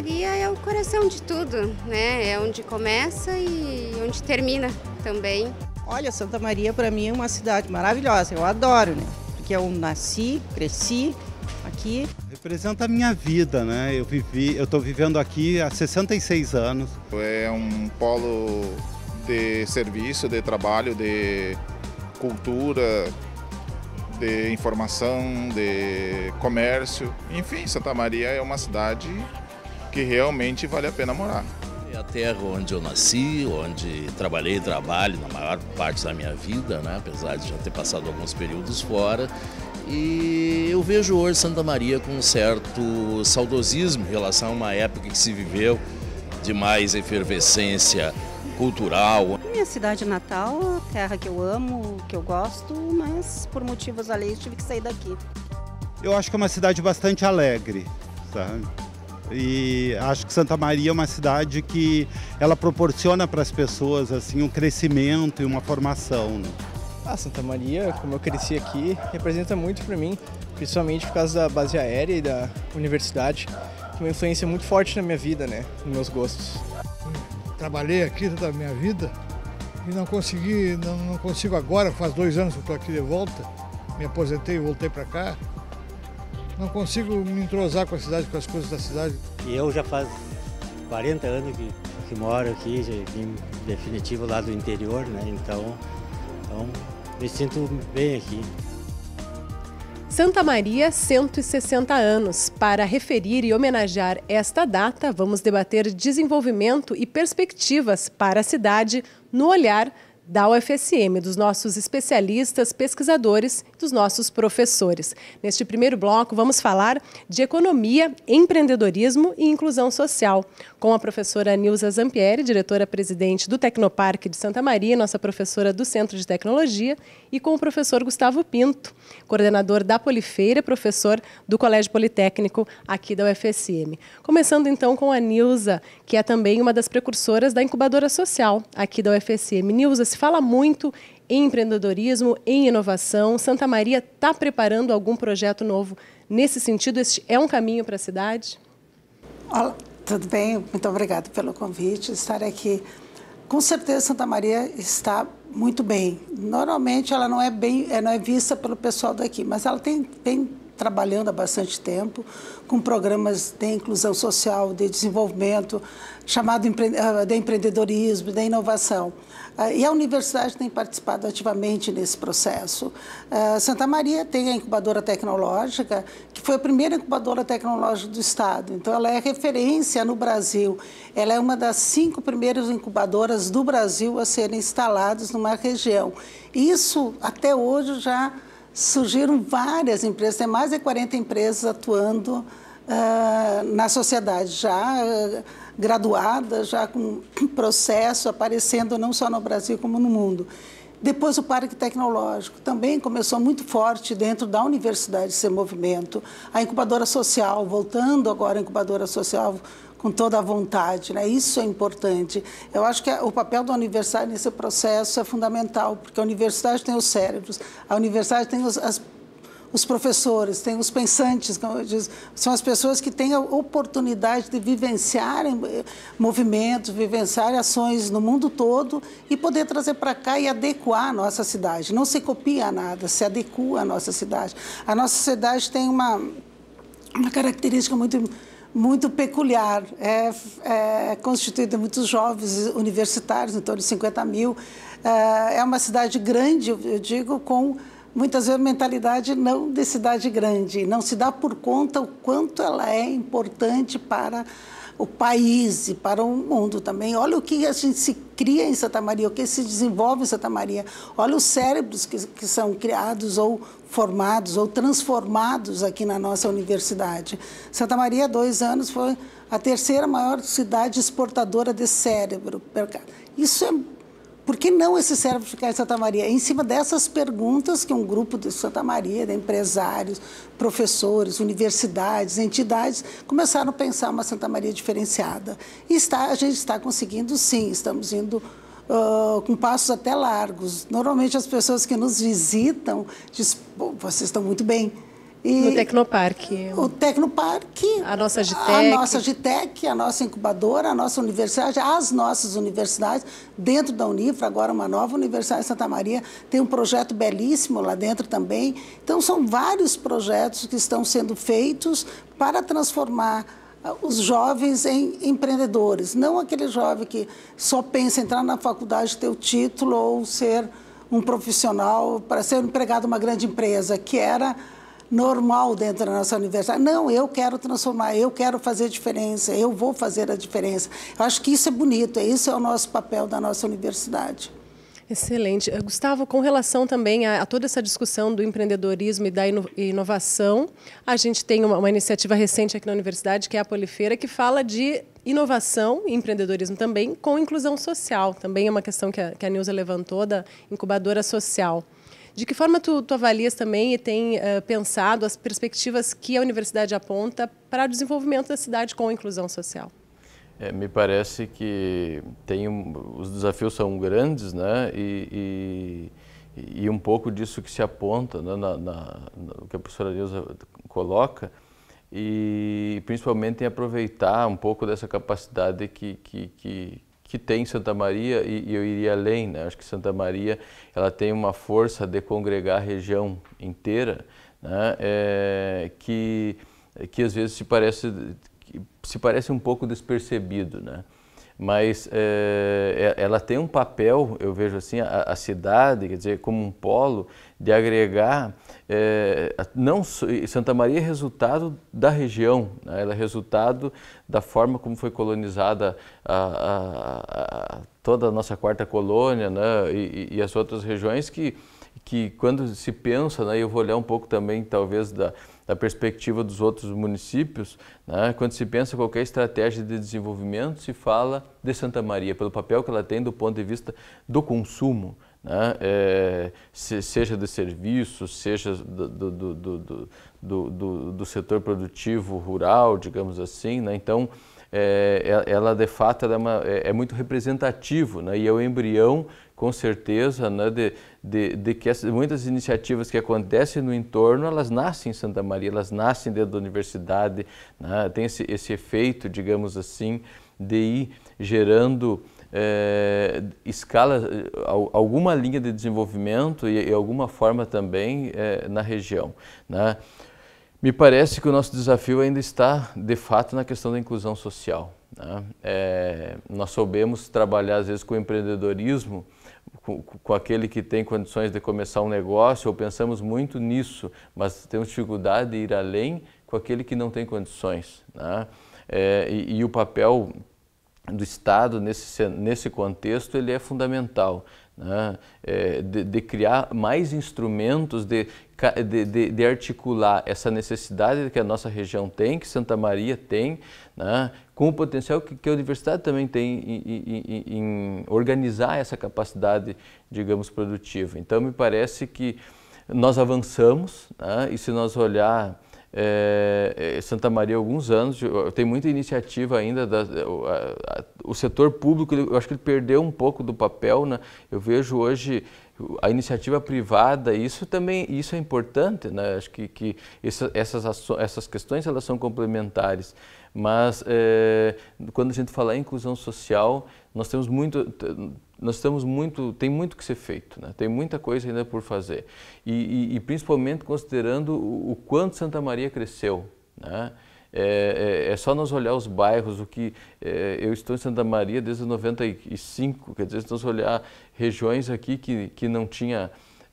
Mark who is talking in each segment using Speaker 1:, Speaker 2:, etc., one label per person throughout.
Speaker 1: Maria é o coração de tudo, né? É onde começa e
Speaker 2: onde termina também. Olha, Santa Maria para mim é uma cidade maravilhosa, eu adoro, né? Porque eu nasci, cresci aqui. Representa a minha vida, né? Eu
Speaker 1: vivi, eu estou vivendo aqui há 66 anos.
Speaker 3: É um polo de serviço, de trabalho, de cultura, de informação, de comércio. Enfim, Santa Maria é uma cidade que realmente vale a pena morar.
Speaker 4: É a terra onde eu nasci, onde trabalhei e trabalho na maior parte da minha vida, né? apesar de já ter passado alguns períodos fora. E eu vejo hoje Santa Maria com um certo saudosismo em relação a uma época que se viveu de mais efervescência cultural.
Speaker 2: Minha cidade natal, terra que eu amo, que eu gosto, mas por motivos alheios tive que sair daqui.
Speaker 1: Eu acho que é uma cidade bastante alegre, sabe? E acho que Santa Maria é uma cidade que ela proporciona para as pessoas assim um crescimento e uma formação. Né? Ah, Santa Maria, como eu cresci aqui,
Speaker 4: representa muito para mim, principalmente por causa da base aérea e da universidade, que é uma
Speaker 5: influência muito forte na minha vida, né, nos meus gostos. Trabalhei aqui toda a minha vida e não consegui, não, não consigo agora, faz dois anos que estou aqui de volta, me aposentei e voltei para cá, não consigo me entrosar com a cidade, com as coisas da cidade.
Speaker 1: E eu já faz 40 anos que, que moro aqui, já vim definitivo lá do interior, né? Então, então me sinto bem aqui.
Speaker 6: Santa Maria, 160 anos. Para referir e homenagear esta data, vamos debater desenvolvimento e perspectivas para a cidade no olhar da UFSM, dos nossos especialistas, pesquisadores, dos nossos professores. Neste primeiro bloco, vamos falar de economia, empreendedorismo e inclusão social, com a professora Nilza Zampieri, diretora-presidente do Tecnoparque de Santa Maria, nossa professora do Centro de Tecnologia, e com o professor Gustavo Pinto, coordenador da Polifeira, professor do Colégio Politécnico aqui da UFSM. Começando então com a Nilza, que é também uma das precursoras da incubadora social aqui da UFSM. Nilza, se fala muito em empreendedorismo, em inovação. Santa Maria está preparando algum projeto novo nesse sentido? Este é um caminho para a cidade?
Speaker 2: Olá, tudo bem? Muito obrigada pelo convite, estar aqui. Com certeza, Santa Maria está muito bem. Normalmente, ela não é bem, eh, não é vista pelo pessoal daqui, mas ela tem, tem trabalhando há bastante tempo, com programas de inclusão social, de desenvolvimento, chamado ah, de empreendedorismo, de inovação. Ah, e a universidade tem participado ativamente nesse processo. Ah, Santa Maria tem a incubadora tecnológica, que foi a primeira incubadora tecnológica do Estado. Então, ela é referência no Brasil. Ela é uma das cinco primeiras incubadoras do Brasil a serem instaladas numa região. Isso, até hoje, já surgiram várias empresas, tem mais de 40 empresas atuando ah, na sociedade, já ah, graduada, já com processo aparecendo não só no Brasil como no mundo. Depois o Parque Tecnológico também começou muito forte dentro da universidade esse movimento. A incubadora social, voltando agora à incubadora social com toda a vontade, né? Isso é importante. Eu acho que o papel da universidade nesse processo é fundamental, porque a universidade tem os cérebros, a universidade tem os, as os professores, tem os pensantes, disse, são as pessoas que têm a oportunidade de vivenciar eh, movimentos, vivenciar ações no mundo todo e poder trazer para cá e adequar a nossa cidade. Não se copia nada, se adequa à nossa cidade. A nossa cidade tem uma, uma característica muito muito peculiar. É, é constituída de muitos jovens universitários, em torno de 50 mil. É, é uma cidade grande, eu digo, com muitas vezes a mentalidade não de cidade grande, não se dá por conta o quanto ela é importante para o país e para o mundo também. Olha o que a gente se cria em Santa Maria, o que se desenvolve em Santa Maria. Olha os cérebros que, que são criados ou formados ou transformados aqui na nossa universidade. Santa Maria, dois anos, foi a terceira maior cidade exportadora de cérebro. Isso é por que não esse cérebro ficar em Santa Maria? em cima dessas perguntas que um grupo de Santa Maria, de empresários, professores, universidades, entidades, começaram a pensar uma Santa Maria diferenciada. E está, a gente está conseguindo, sim, estamos indo. Uh, com passos até largos. Normalmente as pessoas que nos visitam dizem, vocês estão muito bem, e no Tecnoparque. O Tecnoparque. A nossa Gitec. A nossa Gitec, a nossa incubadora, a nossa universidade, as nossas universidades. Dentro da Unifra, agora uma nova Universidade de Santa Maria, tem um projeto belíssimo lá dentro também. Então, são vários projetos que estão sendo feitos para transformar ah, os jovens em empreendedores. Não aquele jovem que só pensa em entrar na faculdade, ter o título ou ser um profissional para ser empregado de uma grande empresa, que era normal dentro da nossa universidade. Não, eu quero transformar, eu quero fazer diferença, eu vou fazer a diferença. Eu acho que isso é bonito, esse é o nosso papel da nossa universidade. Excelente. Eh, Gustavo, com relação também a, a, toda essa discussão do empreendedorismo
Speaker 6: e da ino inovação, a gente tem uma, uma, iniciativa recente aqui na universidade, que é a Polifeira, que fala de inovação e empreendedorismo também com inclusão social. Também é uma questão que a, que a Nilza levantou da incubadora social. De que forma tu, tu avalias também e tem uh, pensado as perspectivas que a universidade aponta para o desenvolvimento da cidade com inclusão social?
Speaker 7: É, me parece que tem um, os desafios são grandes, né? E, e, e um pouco disso que se aponta, né? na, na, na, o que a professora Neuza coloca, e principalmente em aproveitar um pouco dessa capacidade que, que, que que tem Santa Maria e, eu iria além, né? Acho que Santa Maria ela tem uma força de congregar a região inteira, né? É, que que às vezes se parece se parece um pouco despercebido, né? mas eh, é, ela tem um papel, eu vejo assim, a, a, cidade, quer dizer, como um polo de agregar, é, não Santa Maria é resultado da região, né? ela é resultado da forma como foi colonizada a, a, toda a nossa quarta colônia né? e, e, as outras regiões que, que quando se pensa, né? eu vou olhar um pouco também talvez da da perspectiva dos outros municípios, né? quando se pensa em qualquer estratégia de desenvolvimento, se fala de Santa Maria, pelo papel que ela tem do ponto de vista do consumo, né? é, se, seja de serviços, seja do do, do, do, do, setor produtivo rural, digamos assim. Né? Então, é, é ela de fato é, uma, é, é muito representativo né? e é o embrião com certeza, né, de, de, de que essas muitas iniciativas que acontecem no entorno, elas nascem em Santa Maria, elas nascem dentro da universidade, né, tem esse, esse efeito, digamos assim, de ir gerando é, escala, eh, alguma linha de desenvolvimento e, e alguma forma também é, na região. Né. Me parece que o nosso desafio ainda está, de fato, na questão da inclusão social. Né? É, nós soubemos trabalhar, às vezes, com o empreendedorismo, com, com, aquele que tem condições de começar um negócio, ou pensamos muito nisso, mas temos dificuldade de ir além com aquele que não tem condições. Né? É, e, e o papel do Estado nesse, nesse contexto ele é fundamental né? é, de, de, criar mais instrumentos, de, de, de, articular essa necessidade que a nossa região tem, que Santa Maria tem, né? com o potencial que, que, a universidade também tem em, em, em organizar essa capacidade, digamos, produtiva. Então, me parece que nós avançamos, né? e se nós olhar é, Santa Maria há alguns anos, tem muita iniciativa ainda, da, eh, o, a, o, setor público, eu acho que ele perdeu um pouco do papel, né? eu vejo hoje a iniciativa privada, isso também isso é importante, né? acho que, que essa, essas, essas questões elas são complementares, mas é, quando a gente fala em inclusão social, nós temos muito nós estamos muito tem muito que ser feito né? tem muita coisa ainda por fazer e, e, e principalmente considerando o, o, quanto Santa Maria cresceu né? é, é, é, só nós olhar os bairros o que é, eu estou em Santa Maria desde 95 quer dizer se nós olhar regiões aqui que, que não tinha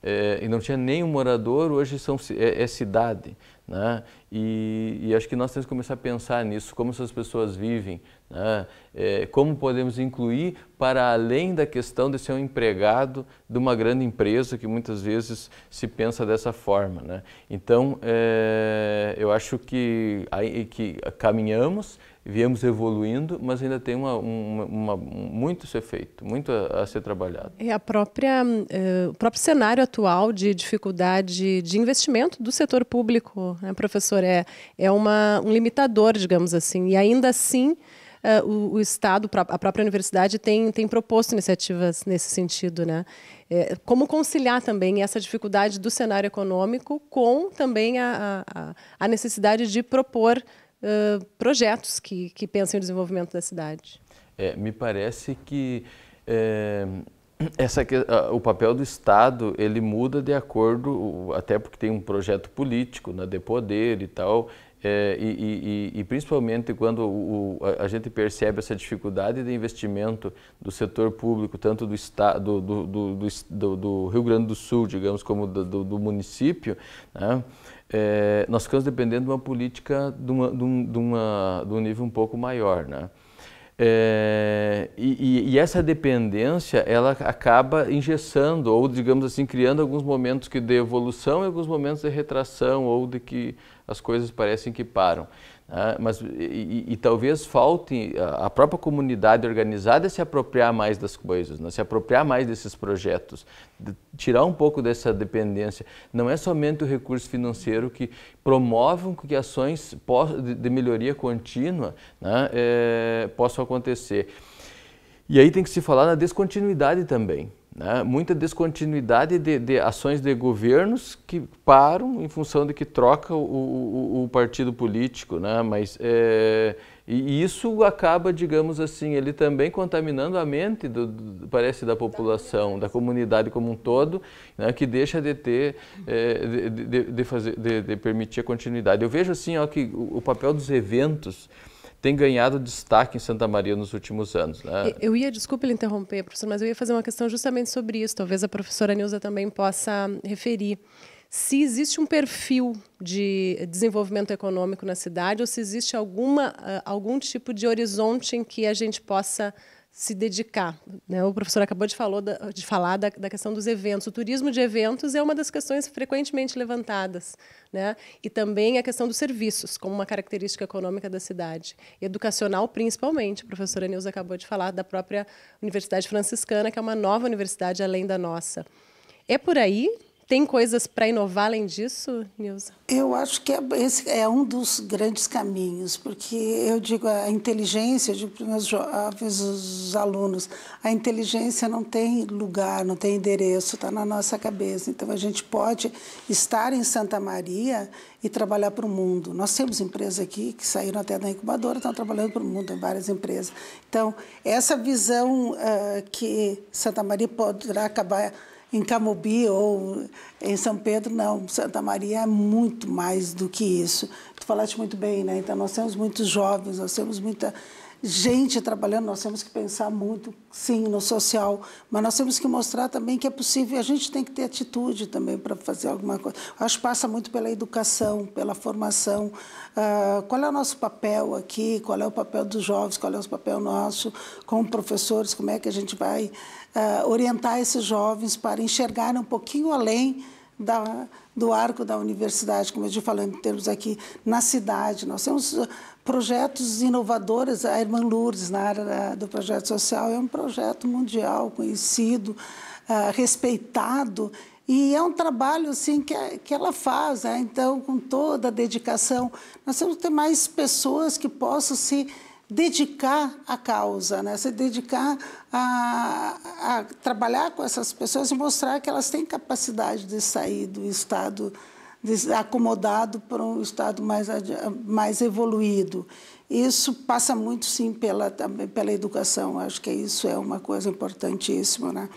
Speaker 7: é, e não tinha nenhum morador hoje são é, é cidade né? E, e, acho que nós temos que começar a pensar nisso, como essas pessoas vivem, né? É, como podemos incluir para além da questão de ser um empregado de uma grande empresa, que muitas vezes se pensa dessa forma. Né? Então, é, eu acho que, que caminhamos, viemos evoluindo, mas ainda tem uma, uma, uma, muito a ser feito, muito a, a ser trabalhado.
Speaker 6: É a própria, é, o próprio cenário atual de dificuldade de investimento do setor público, né, professor, é, é uma, um limitador, digamos assim, e ainda assim uh, o, o, Estado, a própria universidade, tem, tem proposto iniciativas nesse sentido. Né? É, como conciliar também essa dificuldade do cenário econômico com também a, a, a necessidade de propor uh, projetos que, que pensem o desenvolvimento da cidade?
Speaker 7: É, me parece que é, essa, o papel do Estado ele muda de acordo, até porque tem um projeto político na né, de poder e tal, é, e, e, e, principalmente quando o, a, gente percebe essa dificuldade de investimento do setor público, tanto do do, do, do, do Rio Grande do Sul, digamos, como do, município, né? é, nós ficamos dependendo de uma política de, uma, um, de, uma, de um nível um pouco maior. Né? É, e, e, essa dependência ela acaba engessando ou digamos assim criando alguns momentos que de evolução e alguns momentos de retração ou de que as coisas parecem que param. Ah, mas e, e, e, talvez falte ah, a própria comunidade organizada se apropriar mais das coisas, né? se apropriar mais desses projetos, de, tirar um pouco dessa dependência. Não é somente o recurso financeiro que promovam que ações de, de melhoria contínua né? é, possam acontecer. E aí tem que se falar na descontinuidade também. Né? Muita descontinuidade de, de, ações de governos que param em função de que troca o, o, o partido político, né? Mas é, e isso acaba, digamos assim, ele também contaminando a mente, do, do, parece, da população, da comunidade como um todo, né? que deixa de ter, é, de, de, fazer, de, de permitir a continuidade. Eu vejo assim, ó, que o, o papel dos eventos tem ganhado destaque em Santa Maria nos últimos anos. Né?
Speaker 6: Eu ia, desculpe interromper, professor, mas eu ia fazer uma questão justamente sobre isso. Talvez a professora Nilza também possa referir. Se existe um perfil de desenvolvimento econômico na cidade ou se existe alguma, ah, algum tipo de horizonte em que a gente possa se dedicar. Né? O professor acabou de, falou da, de falar da, da, questão dos eventos. O turismo de eventos é uma das questões frequentemente levantadas. Né? E também a questão dos serviços, como uma característica econômica da cidade. Educacional, principalmente. A professora Nilza acabou de falar da própria Universidade Franciscana, que é uma nova universidade além da nossa. É por aí tem coisas para inovar além disso, Nilza?
Speaker 2: Eu acho que é, esse é um dos grandes caminhos, porque eu digo a inteligência, eu digo para os meus jovens, ah, os alunos, a inteligência não tem lugar, não tem endereço, está na nossa cabeça. Então a gente pode estar em Santa Maria e trabalhar para o mundo. Nós temos empresas aqui que saíram até da incubadora, estão trabalhando para o mundo, tem várias empresas. Então essa visão uh, que Santa Maria poderá acabar em Camobi ou em São Pedro, não. Santa Maria é muito mais do que isso. Tu falaste muito bem, né? Então, nós temos muitos jovens, nós temos muita gente trabalhando, nós temos que pensar muito, sim, no social, mas nós temos que mostrar também que é possível, a gente tem que ter atitude também para fazer alguma coisa. Acho que passa muito pela educação, pela formação. Uh, qual é o nosso papel aqui? Qual é o papel dos jovens? Qual é o papel nosso como professores? Como é que a gente vai uh, orientar esses jovens para enxergarem um pouquinho além da, do arco da universidade, como eu já falei, temos aqui na cidade. Nós temos eh, projetos inovadores, a Irmã Lourdes, na área do projeto social, é um projeto mundial, conhecido, uh, respeitado, e é um trabalho assim, que, que ela faz, né? então, com toda a dedicação. Nós temos que ter mais pessoas que possam se dedicar à causa, né? se dedicar a, a, trabalhar com essas pessoas e mostrar que elas têm capacidade de sair do estado acomodado para um estado mais, mais evoluído. Isso passa muito, sim, pela, pela educação. Acho que isso é uma coisa importantíssima. Né?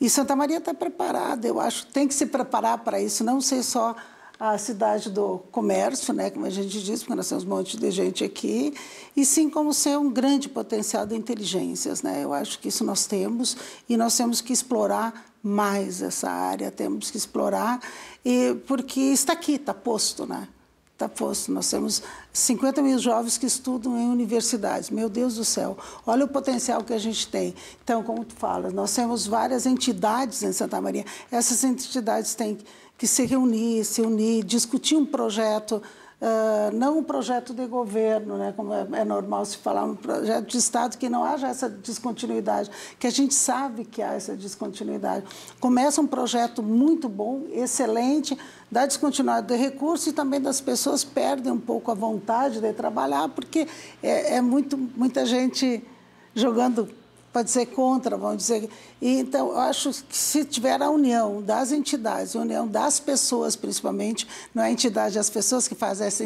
Speaker 2: E Santa Maria está preparada, eu acho, tem que se preparar para isso, não ser só a cidade do comércio, né, como a gente diz, porque nós temos um monte de gente aqui, e sim como ser um grande potencial de inteligências. Né? Eu acho que isso nós temos e nós temos que explorar mais essa área, temos que explorar, e, porque está aqui, está posto, né? Está posto. Nós temos 50 mil jovens que estudam em universidades. Meu Deus do céu, olha o potencial que a gente tem. Então, como tu fala, nós temos várias entidades em Santa Maria. Essas entidades têm que se reunir, se unir, discutir um projeto uh, não um projeto de governo, né, como é, é, normal se falar, um projeto de Estado que não haja essa descontinuidade, que a gente sabe que há essa descontinuidade. Começa um projeto muito bom, excelente, dá descontinuidade de recursos e também das pessoas perdem um pouco a vontade de trabalhar, porque é, é muito, muita gente jogando pode ser contra, vão dizer. E, então, eu acho que se tiver a união das entidades, a união das pessoas, principalmente, não é a entidade, é as pessoas que fazem essa,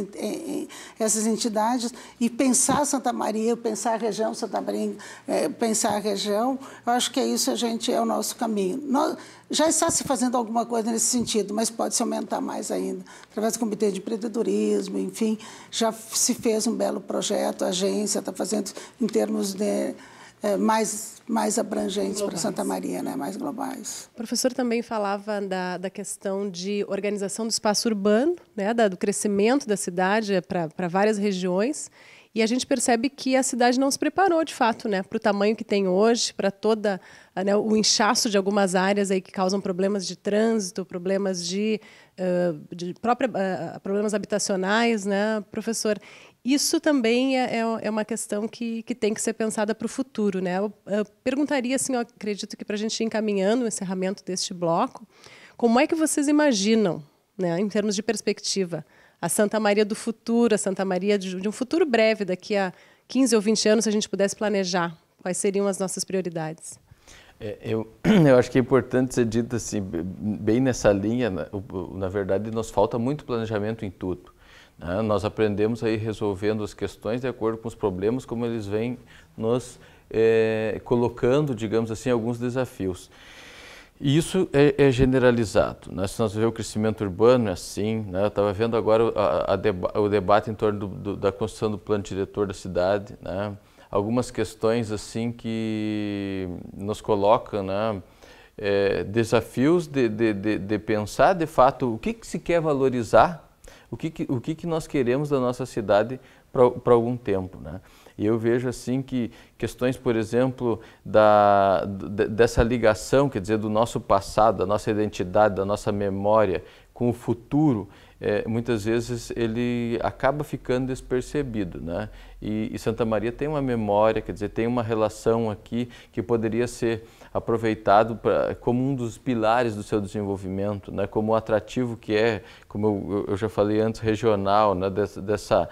Speaker 2: essas entidades, e pensar Santa Maria, pensar a região Santa Maria, é, pensar a região, eu acho que é isso, a gente é o nosso caminho. Nós, já está se fazendo alguma coisa nesse sentido, mas pode se aumentar mais ainda. Através do Comitê de Empreendedorismo, enfim, já se fez um belo projeto, a agência está fazendo em termos de é, mais, mais abrangentes para Santa Maria, né? mais globais.
Speaker 6: O professor também falava da, da questão de organização do espaço urbano, né? da, do crescimento da cidade para várias regiões. E a gente percebe que a cidade não se preparou, de fato, né, para o tamanho que tem hoje, para toda né, o inchaço de algumas áreas aí que causam problemas de trânsito, problemas de, uh, de própria, uh, problemas habitacionais, né, professor. Isso também é, é, é uma questão que, que tem que ser pensada para o futuro. Né? Eu, eu perguntaria, assim, eu acredito que para a gente ir encaminhando o encerramento deste bloco, como é que vocês imaginam, né, em termos de perspectiva, a Santa Maria do futuro, a Santa Maria de, de um futuro breve, daqui a 15 ou 20 anos, se a gente pudesse planejar? Quais seriam as nossas prioridades?
Speaker 7: É, eu, eu acho que é importante ser dito assim, bem nessa linha, na, né? na verdade, nos falta muito planejamento em tudo. Né? Nós aprendemos aí resolvendo as questões de acordo com os problemas, como eles vêm nos é, colocando, digamos assim, alguns desafios. E isso é, é generalizado. Né? Se nós vemos o crescimento urbano, é assim. Né? Eu estava vendo agora a, a deba o debate em torno do, do, da construção do plano diretor da cidade. Né? Algumas questões assim que nos colocam né? é, desafios de, de, de, de, pensar de fato o que, que se quer valorizar o que, que o que, que nós queremos da nossa cidade para algum tempo. Né? E eu vejo assim que questões, por exemplo, da, dessa ligação, quer dizer, do nosso passado, da nossa identidade, da nossa memória com o futuro, é, muitas vezes ele acaba ficando despercebido, né? E, e, Santa Maria tem uma memória, quer dizer, tem uma relação aqui que poderia ser aproveitado pra, como um dos pilares do seu desenvolvimento, né? como o atrativo que é, como eu, eu já falei antes, regional, né? Dessa, dessa,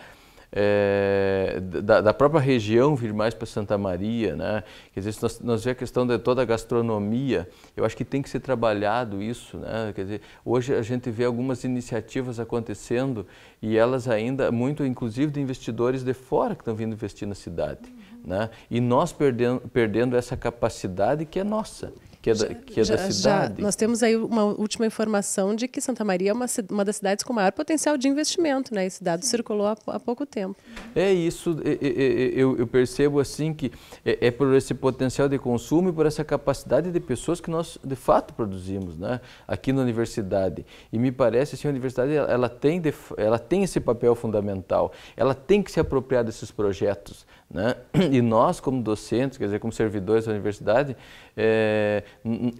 Speaker 7: eh, é, da, da, própria região vir mais para Santa Maria, né? Quer dizer, nós, nós vemos a questão de toda a gastronomia, eu acho que tem que ser trabalhado isso, né? Quer dizer, hoje a gente vê algumas iniciativas acontecendo e elas ainda muito, inclusive, de investidores de fora que estão vindo investir na cidade. Uhum. Né? E nós perdendo, perdendo essa capacidade que é nossa, que é, já, da, que é já, da, cidade. Já. Nós
Speaker 6: temos aí uma última informação de que Santa Maria é uma, uma das cidades com maior potencial de investimento, né? Esse dado Sim. circulou há, há, pouco tempo.
Speaker 7: É isso, é, é, é, eu, eu percebo assim que é, é, por esse potencial de consumo e por essa capacidade de pessoas que nós de fato produzimos, né? Aqui na universidade. E me parece assim, a universidade ela tem, ela tem esse papel fundamental, ela tem que se apropriar desses projetos, né? E nós, como docentes, quer dizer, como servidores da universidade, é,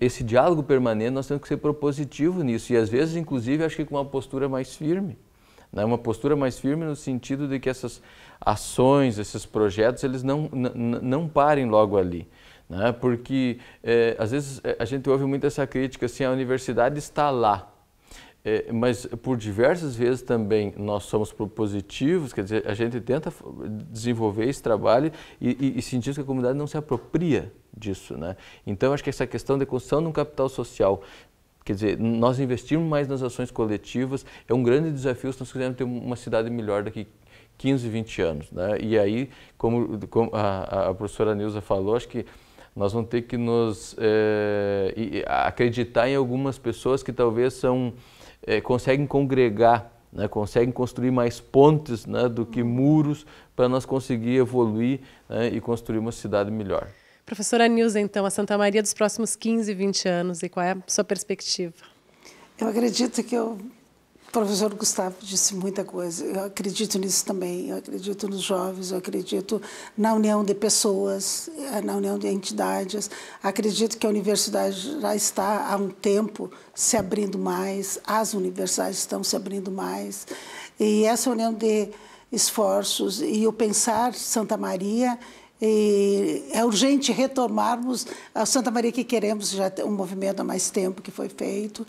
Speaker 7: esse diálogo permanente, nós temos que ser propositivo nisso. E às vezes, inclusive, acho que com uma postura mais firme. Né? Uma postura mais firme no sentido de que essas ações, esses projetos, eles não, não parem logo ali. Né? Porque é, às vezes é, a gente ouve muito essa crítica assim, a universidade está lá. É, mas por diversas vezes também nós somos propositivos, quer dizer, a gente tenta desenvolver esse trabalho e, e, e sentimos que a comunidade não se apropria disso, né? Então acho que essa questão da construção de um capital social, quer dizer, nós investirmos mais nas ações coletivas é um grande desafio se nós quisermos ter uma cidade melhor daqui 15, 20 anos, né? E aí, como, como a, a professora Nilza falou, acho que nós vamos ter que nos é, acreditar em algumas pessoas que talvez são é, conseguem congregar, né, conseguem construir mais pontes né, do que uhum. muros para nós conseguir evoluir né, e construir uma cidade melhor.
Speaker 6: Professora Nilza, então, a Santa Maria dos próximos 15, 20 anos, e qual é a sua perspectiva?
Speaker 2: Eu acredito que eu o professor Gustavo disse muita coisa. Eu acredito nisso também. Eu acredito nos jovens, eu acredito na união de pessoas, eh, na união de entidades. Acredito que a universidade já está há um tempo se abrindo mais, as universidades estão se abrindo mais. E essa união de esforços e o pensar Santa Maria e é urgente retomarmos a Santa Maria que queremos, já um movimento há mais tempo que foi feito,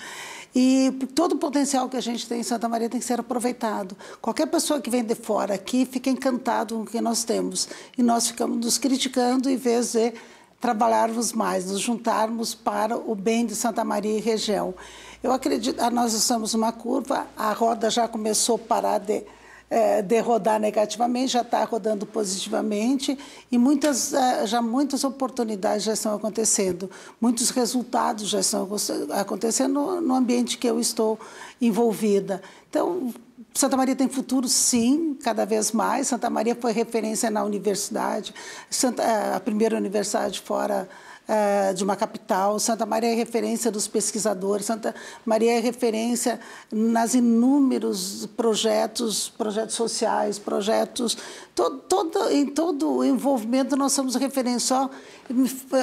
Speaker 2: e todo o potencial que a gente tem em Santa Maria tem que ser aproveitado. Qualquer pessoa que vem de fora aqui fica encantado com o que nós temos. E nós ficamos nos criticando em vez de trabalharmos mais, nos juntarmos para o bem de Santa Maria e região. Eu acredito, nós estamos numa curva, a roda já começou a parar de é, de rodar negativamente, já está rodando positivamente e muitas, é, já muitas oportunidades já estão acontecendo, muitos resultados já estão acontecendo no, no ambiente que eu estou envolvida. Então, Santa Maria tem futuro, sim, cada vez mais. Santa Maria foi referência na universidade, Santa, é, a primeira universidade fora eh, de uma capital. Santa Maria é referência dos pesquisadores, Santa Maria é referência nas inúmeros projetos, projetos sociais, projetos todo, todo, em todo o envolvimento nós somos referência. Só,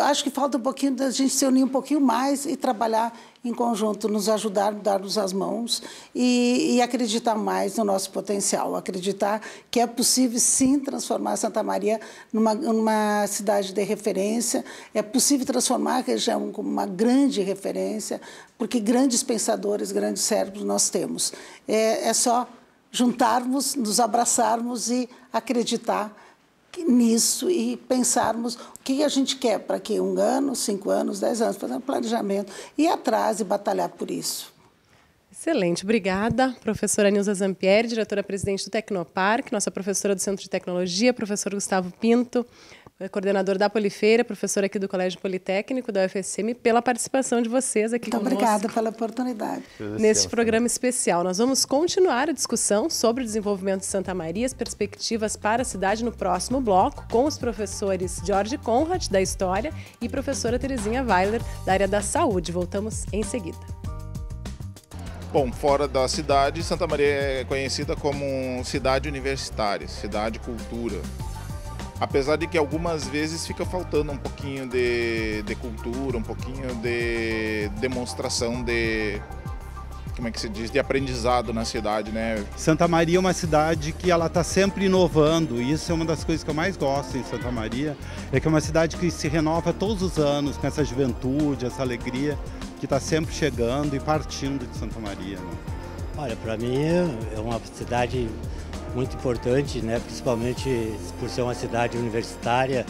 Speaker 2: acho que falta um pouquinho da gente se unir um pouquinho mais e trabalhar em conjunto, nos ajudar, dar-nos as mãos e, e, acreditar mais no nosso potencial, acreditar que é possível sim transformar Santa Maria numa, numa cidade de referência, é possível transformar a região como uma grande referência, porque grandes pensadores, grandes cérebros nós temos. é, é só juntarmos, nos abraçarmos e acreditar nisso e pensarmos o que a gente quer para que um ano, cinco anos, dez anos, fazer um planejamento, ir atrás e batalhar por isso.
Speaker 6: Excelente, obrigada, professora Nilza Zampieri, diretora-presidente do Tecnopark, nossa professora do Centro de Tecnologia, professor Gustavo Pinto. É coordenador da Polifeira, professor aqui do Colégio Politécnico da UFSM, pela participação
Speaker 2: de vocês aqui Muito conosco. obrigada pela oportunidade. Neste né?
Speaker 6: programa especial, nós vamos continuar a discussão sobre o desenvolvimento de Santa Maria, as perspectivas para a cidade no próximo bloco, com os professores Jorge Conrad, da História, e professora Terezinha Weiler, da área da Saúde. Voltamos em seguida.
Speaker 3: Bom, fora da cidade, Santa Maria é conhecida como cidade universitária, cidade cultura, Apesar de que algumas vezes fica faltando um pouquinho de, de cultura, um pouquinho de demonstração de, como é que se diz, de aprendizado na cidade, né?
Speaker 1: Santa Maria é uma cidade que ela está sempre inovando, e isso é uma das coisas que eu mais gosto em Santa Maria, é que é uma cidade que se renova todos os anos com essa juventude, essa alegria que está sempre chegando e partindo de Santa Maria. Né? Olha, para mim é uma cidade muito importante, né, principalmente por ser uma cidade universitária,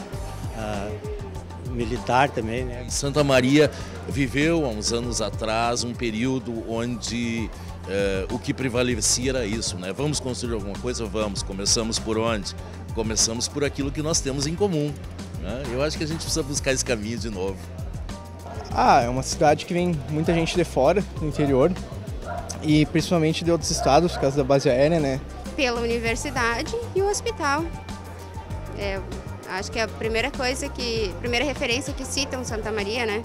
Speaker 1: uh, militar também. Né. Santa Maria viveu
Speaker 4: há uns anos atrás um período onde uh, o que prevalecia era isso, né? Vamos construir alguma coisa? Vamos. Começamos por onde? Começamos por aquilo que nós temos em comum. Né? Eu acho que a gente precisa buscar esse caminho de novo.
Speaker 8: Ah, é uma cidade
Speaker 4: que vem muita gente de fora, do interior, e principalmente de outros estados, por causa da base aérea, né?
Speaker 5: pela universidade e o hospital. É, acho que é a primeira coisa que, primeira referência que citam Santa Maria, né?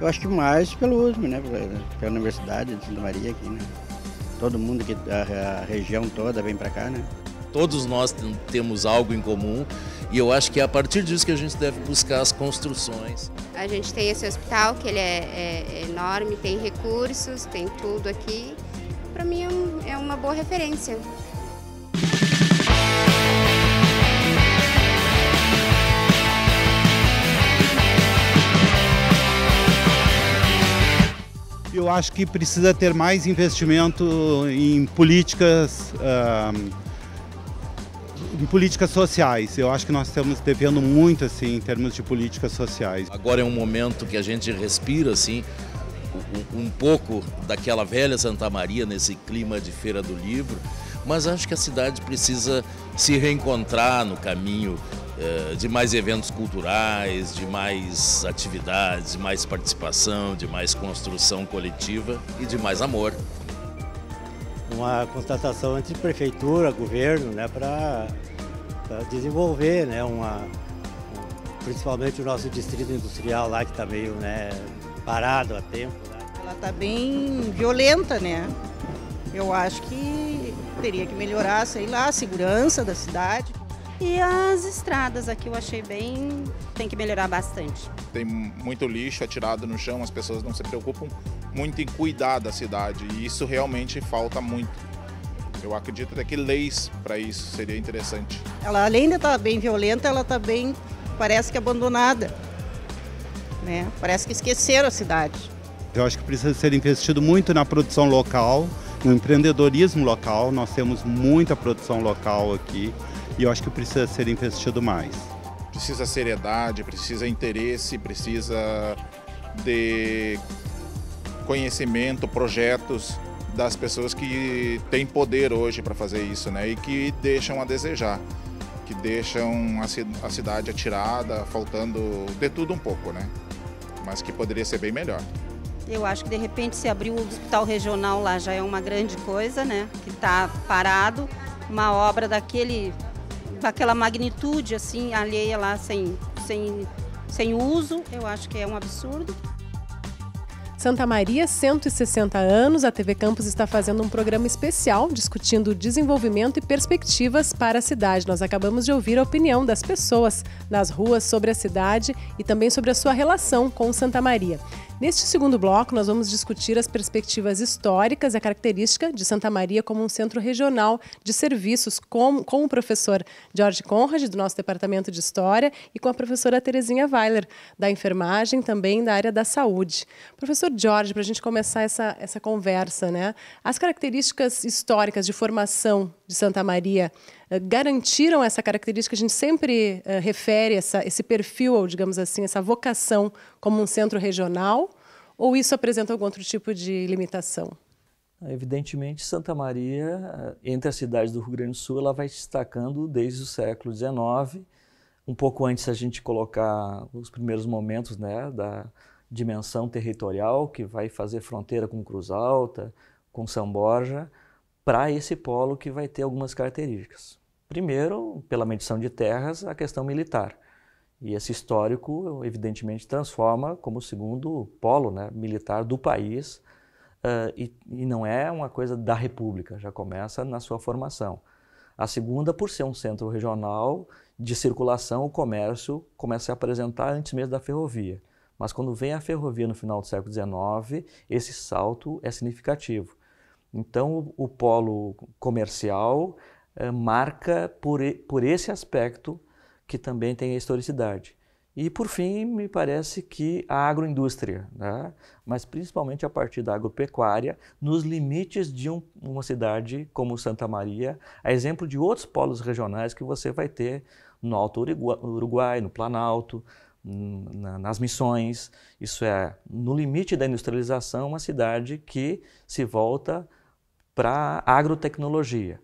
Speaker 4: Eu acho que mais pelo USM, né? Pela, Universidade de Santa Maria aqui, né? Todo mundo que a, a região toda vem para cá, né? Todos nós temos algo em comum e eu acho que é a partir disso que a gente deve buscar as construções.
Speaker 5: A gente tem esse hospital que ele é, é, é enorme, tem recursos, tem tudo aqui. Para mim é, é uma boa
Speaker 8: referência.
Speaker 1: Eu acho que precisa ter mais investimento em políticas, em políticas sociais. Eu acho que nós estamos devendo muito assim, em termos de políticas sociais. Agora é um momento que a gente respira assim,
Speaker 4: um, um pouco daquela velha Santa Maria nesse clima de Feira do Livro, mas acho que a cidade precisa se reencontrar no caminho eh, de mais eventos culturais, de mais atividades, de mais participação, de mais construção coletiva e de mais amor.
Speaker 1: Uma constatação entre prefeitura, governo, né, para desenvolver né, uma, principalmente o nosso distrito industrial lá que está meio né, parado há tempo. Né?
Speaker 2: Ela está bem violenta, né? Eu acho que teria que melhorar, sei lá, a segurança da cidade. E as estradas aqui eu achei bem.
Speaker 3: tem que melhorar bastante. Tem muito lixo atirado no chão, as pessoas não se preocupam muito em cuidar da cidade e isso realmente falta muito. Eu acredito que leis para isso seria interessante.
Speaker 2: Ela além de estar tá bem violenta, ela está bem, parece que abandonada. Né? Parece que esqueceram a cidade.
Speaker 1: Eu acho que precisa ser investido muito na produção local, no empreendedorismo local. Nós temos muita produção local aqui e eu acho que precisa ser investido mais.
Speaker 3: Precisa seriedade, precisa interesse, precisa de conhecimento, projetos das pessoas que têm poder hoje para fazer isso, né? E que deixam a desejar, que deixam a cidade atirada, faltando de tudo um pouco, né? Mas que poderia ser bem melhor.
Speaker 2: Eu acho que de repente se abrir o hospital regional lá já é uma grande coisa, né? Que está parado, uma obra daquele daquela magnitude assim, alheia lá sem, sem, sem uso, eu acho que é um absurdo.
Speaker 6: Santa Maria, 160 anos, a TV Campos está fazendo um programa especial discutindo desenvolvimento e perspectivas para a cidade. Nós acabamos de ouvir a opinião das pessoas nas ruas sobre a cidade e também sobre a sua relação com Santa Maria. Neste segundo bloco, nós vamos discutir as perspectivas históricas e a característica de Santa Maria como um centro regional de serviços com, com o professor Jorge Conrad, do nosso Departamento de História, e com a professora Terezinha Weiler, da enfermagem, também da área da saúde. Professor Jorge, para a gente começar essa, essa conversa, né? as características históricas de formação de Santa Maria eh, garantiram essa característica. A gente sempre eh, refere essa, esse perfil, ou digamos assim, essa vocação como um centro regional? Ou isso apresenta algum outro tipo de limitação?
Speaker 5: Evidentemente, Santa Maria, eh, entre as cidades do Rio Grande do Sul, ela vai se destacando desde o século XIX. Um pouco antes a gente colocar os primeiros momentos né, da dimensão territorial, que vai fazer fronteira com Cruz Alta, com São Borja, para esse polo que vai ter algumas características. Primeiro, pela medição de terras, a questão militar. E esse histórico, evidentemente, transforma como o segundo polo né, militar do país, uh, e, e não é uma coisa da República, já começa na sua formação. A segunda, por ser um centro regional de circulação, o comércio começa a se apresentar antes mesmo da ferrovia. Mas quando vem a ferrovia no final do século XIX, esse salto é significativo. Então, o, o polo comercial eh, marca por, por esse aspecto que também tem a historicidade. E por fim, me parece que a agroindústria, né? mas principalmente a partir da agropecuária, nos limites de um, uma cidade como Santa Maria, a exemplo de outros polos regionais que você vai ter no Alto Uruguai, no Planalto, nas Missões. Isso é, no limite da industrialização, uma cidade que se volta para a agrotecnologia.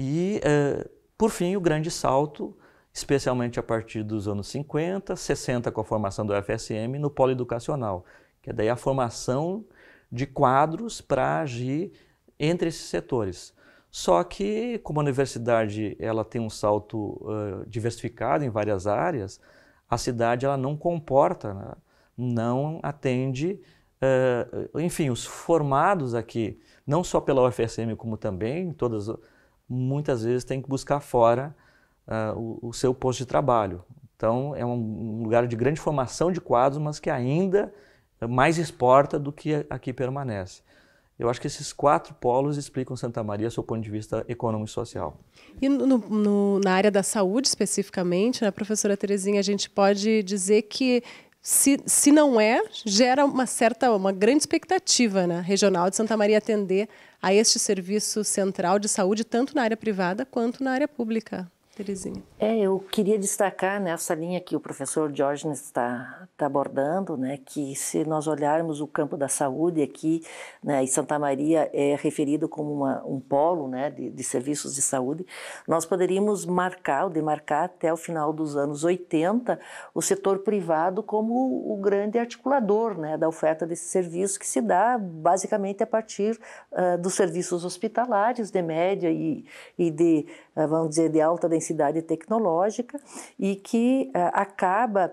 Speaker 5: E, eh, por fim, o grande salto, especialmente a partir dos anos 50, 60, com a formação do FSM, no polo educacional, que é daí a formação de quadros para agir entre esses setores. Só que, como a universidade ela tem um salto uh, diversificado em várias áreas, a cidade ela não comporta, né? não atende, uh, enfim, os formados aqui, não só pela UFSM, como também todas muitas vezes tem que buscar fora uh, o, o, seu posto de trabalho. Então, é um, um, lugar de grande formação de quadros, mas que ainda é mais exporta do que aqui permanece. Eu acho que esses quatro polos explicam Santa Maria, seu ponto de vista econômico e social.
Speaker 6: E no, no, na área da saúde, especificamente, né, professora Terezinha, a gente pode dizer que se, se não é, gera uma certa, uma grande expectativa, né? Regional de Santa Maria atender a este serviço central de saúde, tanto na área privada quanto na área pública. Terezinha?
Speaker 8: É, eu queria destacar nessa linha que o professor Diógenes está tá abordando, né, que se nós olharmos o campo da saúde aqui, né, e Santa Maria é referido como uma, um polo né, de, de serviços de saúde, nós poderíamos marcar ou demarcar até o final dos anos 80 o setor privado como o grande articulador né, da oferta desse serviço que se dá basicamente a partir uh, dos serviços hospitalares de média e, e de eh, vamos dizer, de alta densidade tecnológica e que eh, acaba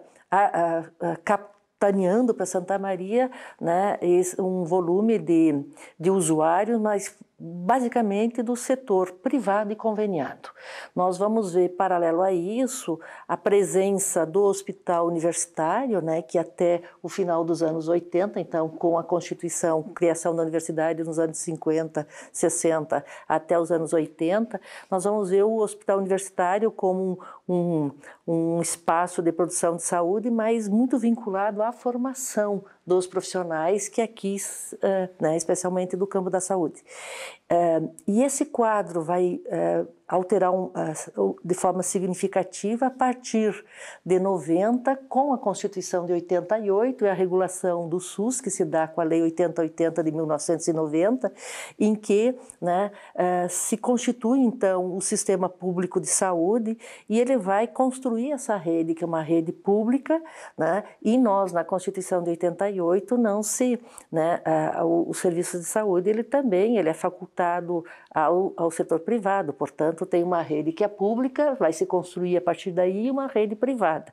Speaker 8: captando capitaneando para Santa Maria né, um volume de, de usuários, mas basicamente do setor privado e conveniado. Nós vamos ver, paralelo a isso, a presença do hospital universitário, né, que até o final dos anos 80, então com a constituição, criação da universidade nos anos 50, 60 até os anos 80, nós vamos ver o hospital universitário como um, um, um espaço de produção de saúde, mas muito vinculado à formação dos profissionais que aqui, eh, né, especialmente do campo da saúde. Uh, e esse quadro vai uh, alterar um, uh, de forma significativa a partir de 90, com a Constituição de 88 e a regulação do SUS, que se dá com a Lei 8080 de 1990, em que né, se constitui, então, o sistema público de saúde e ele vai construir essa rede, que é uma rede pública, né, e nós, na Constituição de 88, não se... Né, o, o serviço de saúde, ele também ele é facultativo voltado ao, ao setor privado, portanto, tem uma rede que é pública, vai se construir a partir daí uma rede privada.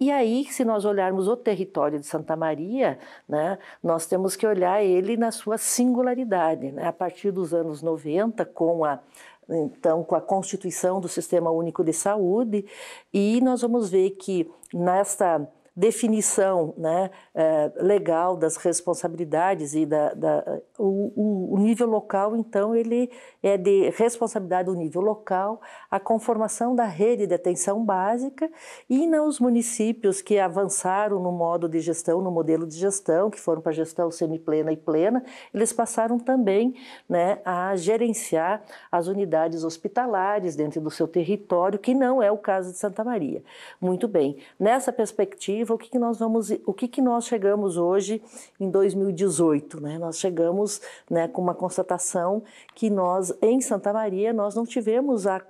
Speaker 8: E aí, se nós olharmos o território de Santa Maria, né, nós temos que olhar ele na sua singularidade. Né? A partir dos anos 90, com a então com a constituição do Sistema Único de Saúde, e nós vamos ver que nesta definição né, é, legal das responsabilidades e da, da o, o, nível local, então, ele é de responsabilidade do nível local, a conformação da rede de atenção básica e nos municípios que avançaram no modo de gestão, no modelo de gestão, que foram para gestão semiplena e plena, eles passaram também né, a gerenciar as unidades hospitalares dentro do seu território, que não é o caso de Santa Maria. Muito bem, nessa perspectiva, o que, que nós vamos, o que, que nós chegamos hoje em 2018, né? Nós chegamos, né, com uma constatação que nós em Santa Maria nós não tivemos a,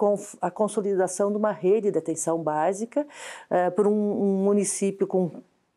Speaker 8: a consolidação de uma rede de atenção básica eh, por um, um município com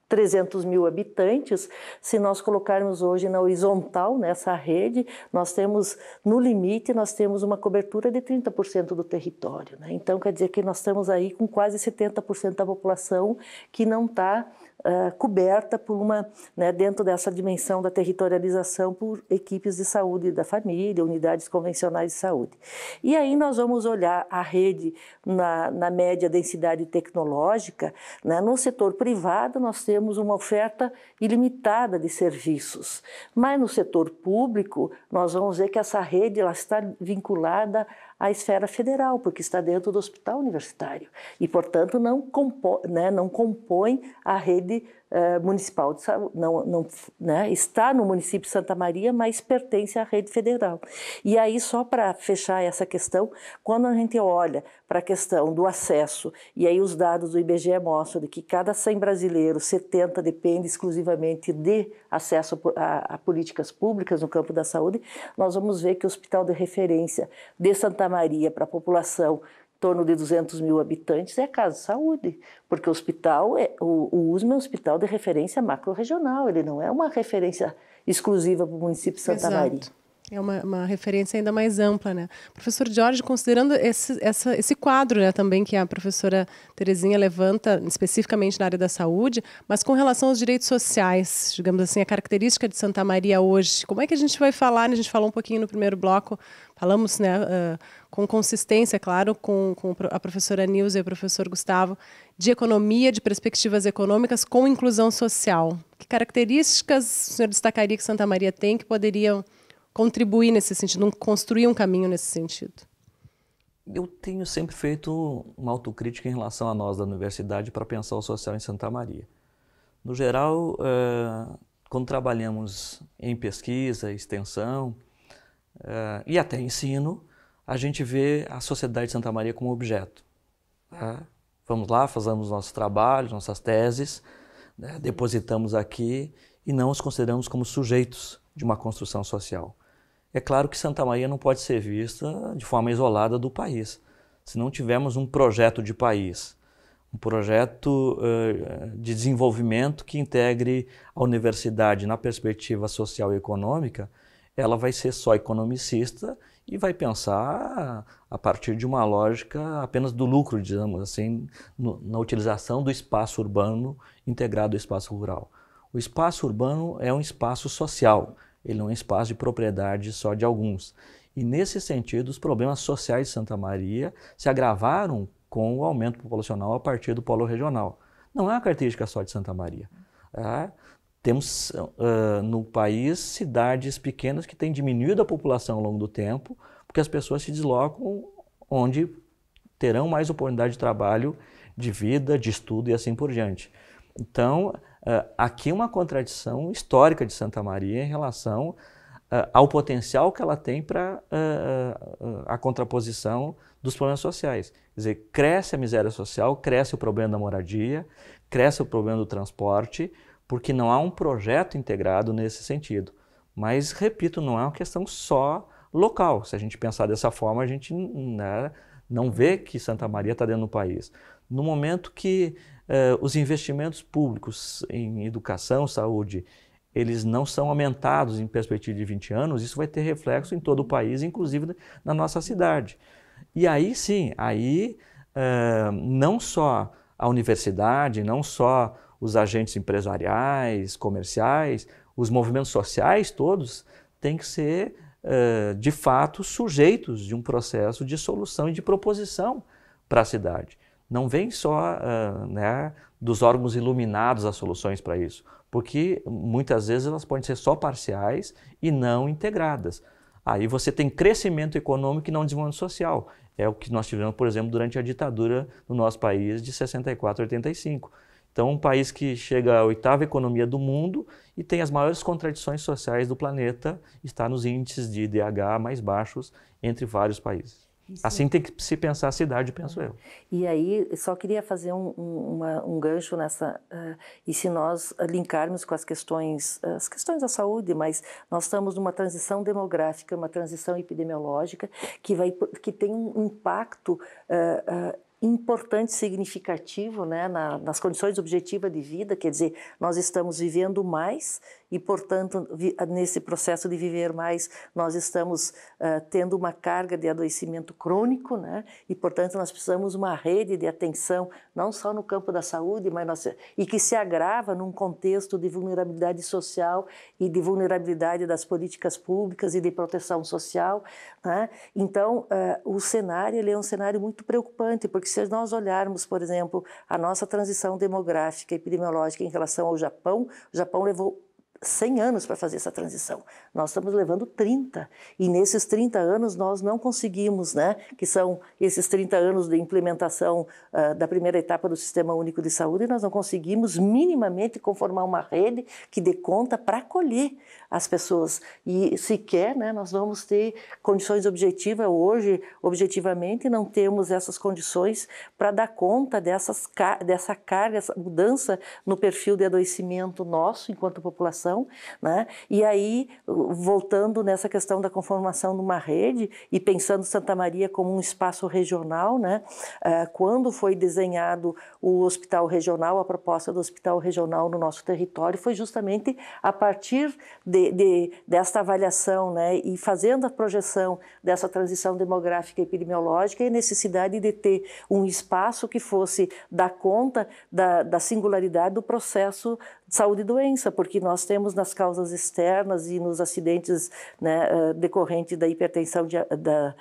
Speaker 8: 300 mil habitantes, se nós colocarmos hoje na horizontal, nessa rede, nós temos, no limite, nós temos uma cobertura de 30% do território. Né? Então, quer dizer que nós estamos aí com quase 70% da população que não está uh, ah, coberta por uma, né, dentro dessa dimensão da territorialização, por equipes de saúde da família, unidades convencionais de saúde. E aí nós vamos olhar a rede na, na média densidade tecnológica, né? no setor privado nós temos temos uma oferta ilimitada de serviços. Mas no setor público, nós vamos ver que essa rede ela está vinculada à esfera federal, porque está dentro do hospital universitário e, portanto, não, compõe, né, não compõe a rede eh, municipal de saúde, não, não, né, está no município de Santa Maria, mas pertence à rede federal. E aí, só para fechar essa questão, quando a gente olha para a questão do acesso, e aí os dados do IBGE mostram que cada 100 brasileiros, 70 depende exclusivamente de acesso a, a políticas públicas no campo da saúde, nós vamos ver que o hospital de referência de Santa Santa Maria para a população em torno de 200 mil habitantes é a Casa de Saúde, porque o hospital, é, o, o USMA é um hospital de referência macro-regional, ele não é uma referência exclusiva para o município de Santa Exato. Maria
Speaker 6: é uma, uma, referência ainda mais ampla, né? Professor Jorge, considerando esse, essa, esse quadro, né, também que a professora Terezinha levanta especificamente na área da saúde, mas com relação aos direitos sociais, digamos assim, a característica de Santa Maria hoje, como é que a gente vai falar? Né? A gente falou um pouquinho no primeiro bloco, falamos, né, uh, com consistência, claro, com, com a professora Nilza e o professor Gustavo, de economia, de perspectivas econômicas com inclusão social. Que características o senhor destacaria que Santa Maria tem que poderiam contribuir nesse sentido, não construir um caminho nesse sentido?
Speaker 5: Eu tenho sempre feito uma autocrítica em relação a nós da universidade para pensar o social em Santa Maria. No geral, eh, quando trabalhamos em pesquisa, extensão eh, e até ensino, a gente vê a sociedade de Santa Maria como objeto. Tá? Vamos lá, fazemos nossos trabalhos, nossas teses, né? depositamos aqui e não os consideramos como sujeitos de uma construção social. É claro que Santa Maria não pode ser vista de forma isolada do país. Se não tivermos um projeto de país, um projeto uh, de desenvolvimento que integre a universidade na perspectiva social e econômica, ela vai ser só economicista e vai pensar a partir de uma lógica apenas do lucro, digamos assim, no, na utilização do espaço urbano integrado ao espaço rural. O espaço urbano é um espaço social, ele não é espaço de propriedade só de alguns. E nesse sentido, os problemas sociais de Santa Maria se agravaram com o aumento populacional a partir do polo regional. Não é uma característica só de Santa Maria. É, temos uh, no país cidades pequenas que têm diminuído a população ao longo do tempo, porque as pessoas se deslocam onde terão mais oportunidade de trabalho, de vida, de estudo e assim por diante. Então, Uh, aqui é uma contradição histórica de Santa Maria em relação uh, ao potencial que ela tem para uh, ah, a contraposição dos problemas sociais. Quer dizer, cresce a miséria social, cresce o problema da moradia, cresce o problema do transporte, porque não há um projeto integrado nesse sentido. Mas, repito, não é uma questão só local. Se a gente pensar dessa forma, a gente né, não vê que Santa Maria está dentro do país. No momento que eh, os investimentos públicos em educação, saúde, eles não são aumentados em perspectiva de 20 anos, isso vai ter reflexo em todo o país, inclusive na nossa cidade. E aí sim, aí eh, não só a universidade, não só os agentes empresariais, comerciais, os movimentos sociais todos têm que ser eh, de fato, sujeitos de um processo de solução e de proposição para a cidade. Não vem só uh, né, dos órgãos iluminados as soluções para isso, porque muitas vezes elas podem ser só parciais e não integradas. Aí você tem crescimento econômico e não desenvolvimento social. É o que nós tivemos, por exemplo, durante a ditadura no nosso país de 64 a 85. Então, um país que chega à oitava economia do mundo e tem as maiores contradições sociais do planeta, está nos índices de IDH mais baixos entre vários países. Isso. Assim tem que se pensar a cidade, penso eu.
Speaker 8: E aí, só queria fazer um, um, uma, um gancho nessa. Uh, e se nós ah, linkarmos com as questões, ah, as questões da saúde, mas nós estamos numa transição demográfica, uma transição epidemiológica que vai, que tem um impacto uh, importante, significativo né, na, nas condições objetivas de vida, quer dizer, nós estamos vivendo mais e, portanto, ah, nesse processo de viver mais, nós estamos uh, tendo uma carga de adoecimento crônico, né? E, portanto, nós precisamos uma rede de atenção, não só no campo da saúde, mas nossa e que se agrava num contexto de vulnerabilidade social e de vulnerabilidade das políticas públicas e de proteção social, né? Então, uh, o cenário ele é um cenário muito preocupante, porque se nós olharmos, por exemplo, a nossa transição demográfica epidemiológica em relação ao Japão, o Japão levou 100 anos para fazer essa transição. Nós estamos levando 30. E nesses 30 anos nós não conseguimos, né, que são esses 30 anos de implementação uh, da primeira etapa do Sistema Único de Saúde, nós não conseguimos minimamente conformar uma rede que dê conta para acolher as pessoas. E sequer né, nós vamos ter condições objetivas. Hoje, objetivamente, não temos essas condições para dar conta dessas, dessa carga, essa mudança no perfil de adoecimento nosso enquanto população né? E aí voltando nessa questão da conformação de uma rede e pensando Santa Maria como um espaço regional, né? É, quando foi desenhado o hospital regional, a proposta do hospital regional no nosso território foi justamente a partir de, de desta avaliação, né? E fazendo a projeção dessa transição demográfica e epidemiológica e necessidade de ter um espaço que fosse dar conta da, da singularidade do processo saúde e doença, porque nós temos nas causas externas e nos acidentes né, eh, decorrentes da hipertensão, da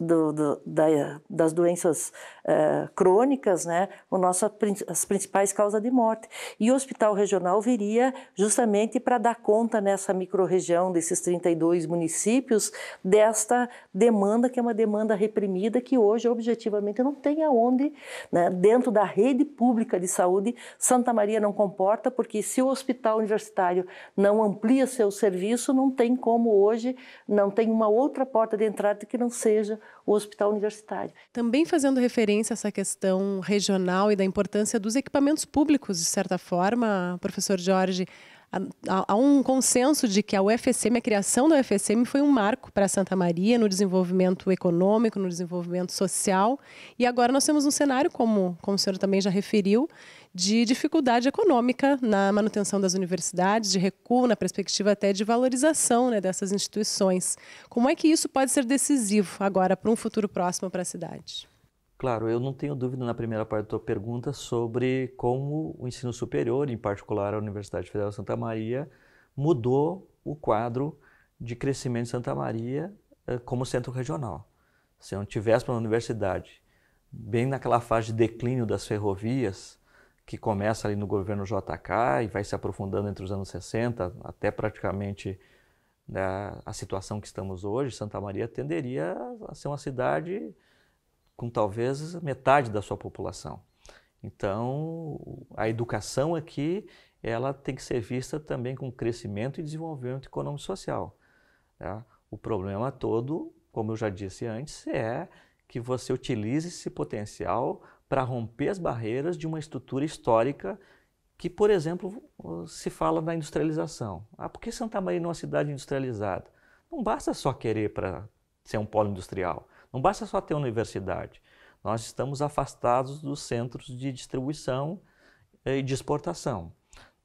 Speaker 8: do, do, da, das doenças uh, crônicas, né, o nosso, as principais causas de morte. E o hospital regional viria justamente para dar conta nessa microrregião desses 32 municípios desta demanda que é uma demanda reprimida que hoje objetivamente não tem aonde, né, dentro da rede pública de saúde, Santa Maria não comporta, porque se o hospital universitário não amplia seu serviço, não tem como hoje, não tem uma outra porta de entrada que não seja seja o hospital universitário.
Speaker 6: Também fazendo referência a essa questão regional e da importância dos equipamentos públicos, de certa forma, professor Jorge, há um consenso de que a UFSM, a criação da UFSM foi um marco para Santa Maria no desenvolvimento econômico, no desenvolvimento social. E agora nós temos um cenário, como, como o senhor também já referiu, de dificuldade econômica na manutenção das universidades, de recuo, na perspectiva até de valorização né, dessas instituições. Como é que isso pode ser decisivo agora para um futuro próximo para a cidade?
Speaker 5: Claro, eu não tenho dúvida na primeira parte da tua pergunta sobre como o ensino superior, em particular a Universidade Federal de Santa Maria, mudou o quadro de crescimento de Santa Maria eh, como centro regional. Se eu não tivesse para a universidade, bem naquela fase de declínio das ferrovias, que começa ali no governo JK e vai se aprofundando entre os anos 60 até praticamente né, a situação que estamos hoje, Santa Maria tenderia a ser uma cidade com talvez metade da sua população. Então, a educação aqui ela tem que ser vista também com crescimento e desenvolvimento econômico social. Tá? O problema todo, como eu já disse antes, é que você utilize esse potencial para romper as barreiras de uma estrutura histórica que, por exemplo, se fala na industrialização. Ah, por que Santa Maria não é uma cidade industrializada? Não basta só querer para ser um polo industrial. Não basta só ter universidade. Nós estamos afastados dos centros de distribuição eh, e de exportação.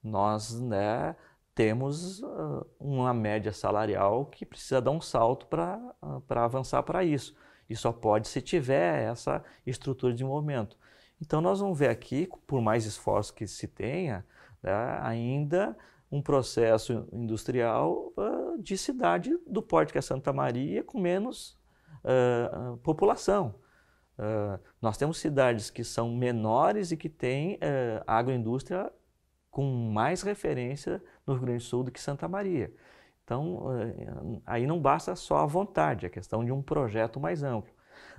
Speaker 5: Nós né, temos uh, uma média salarial que precisa dar um salto para uh, ah, avançar para isso. E só pode se tiver essa estrutura de movimento. Então, nós vamos ver aqui, por mais esforço que se tenha, né, ainda um processo industrial uh, de cidade do porte que é Santa Maria, com menos ah, ah, população. Uh, nós temos cidades que são menores e que têm uh, agroindústria com mais referência no Rio Grande do Sul do que Santa Maria. Então, aí não basta só a vontade, é questão de um projeto mais amplo.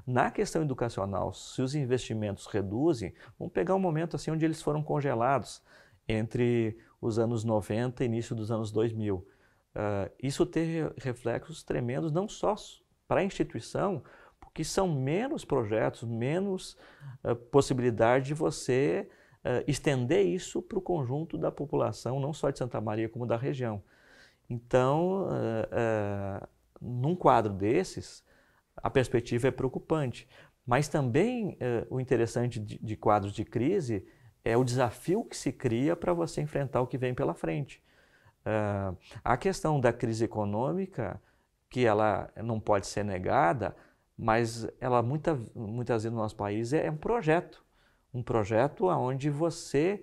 Speaker 5: Na questão educacional, se os investimentos reduzem, vamos pegar um momento assim onde eles foram congelados entre os anos 90 e início dos anos 2000. Uh, isso teve reflexos tremendos não só para a instituição, porque são menos projetos, menos uh, possibilidade de você uh, estender isso para o conjunto da população, não só de Santa Maria, como da região. Então, uh, num quadro desses, a perspectiva é preocupante. Mas também o interessante de, de quadros de crise é o desafio que se cria para você enfrentar o que vem pela frente. Uh, a questão da crise econômica que ela não pode ser negada, mas ela muita, muitas vezes no nosso país é, é um projeto, um projeto onde você